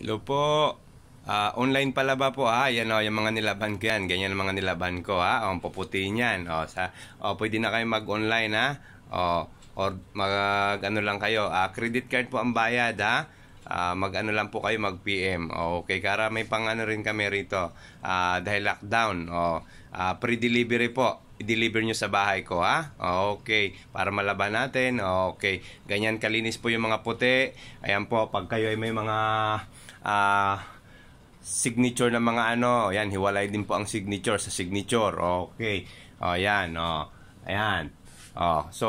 Hello po. Uh, online pala ba po? Ah, yan o, yung mga nilaban ko yan. Ganyan ang mga nilaban ko, ha? Ah. O, puputi niyan. O, sa, o, pwede na kayo mag-online, ha? Ah. O, or mag, ano lang kayo. Uh, credit card po ang bayad, ha? uh, mag-ano lang po kayo, mag-PM. Oh, okay, kara may pang-ano rin kami rito. Uh, dahil lockdown, oh, uh, pre-delivery po. I-deliver nyo sa bahay ko, ha? Oh, okay, para malaban natin. Oh, okay, ganyan kalinis po yung mga puti. Ayan po, pag kayo ay may mga... Uh, signature ng mga ano. Yan, hiwalay din po ang signature sa signature. Okay. O, yan. O. Ayan. Oh, so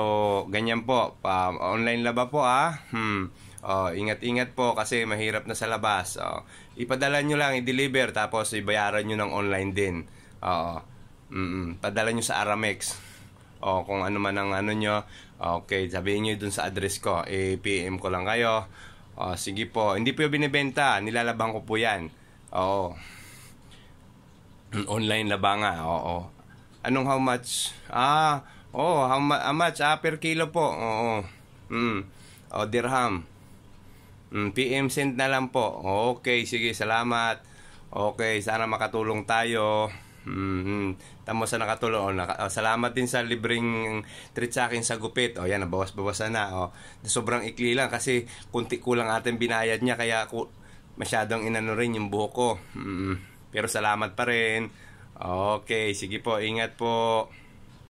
ganyan po. Um, online laba po ah. Hmm. Oh, ingat-ingat po kasi mahirap na sa labas. Oh. Ipadala nyo lang, i-deliver tapos ibayaran nyo ng online din. Oo. Oh, mm, padala nyo sa Aramex. oh, kung ano man ang ano nyo. Okay, sabihin nyo dun sa address ko. I-PM ko lang kayo. Oh, sige po. Hindi po binibenta. Nilalabang ko po yan. Oo. Online labanga. Oo. Anong how much? Ah, Oh, how, ma- how much? Ah, per kilo po. Oo. Mm. Oh, dirham. Mm, PM send na lang po. Okay, sige, salamat. Okay, sana makatulong tayo. Mm-hmm. Tamo sa nakatulong. Oh, naka- oh, salamat din sa libreng treat sa akin sa gupit. O oh, yan, nabawas-bawasan na. Oh. Sobrang ikli lang kasi kunti kulang ating binayad niya kaya ku- masyadong inano rin yung buhok ko. Mm-hmm. Pero salamat pa rin. Okay, sige po, ingat po.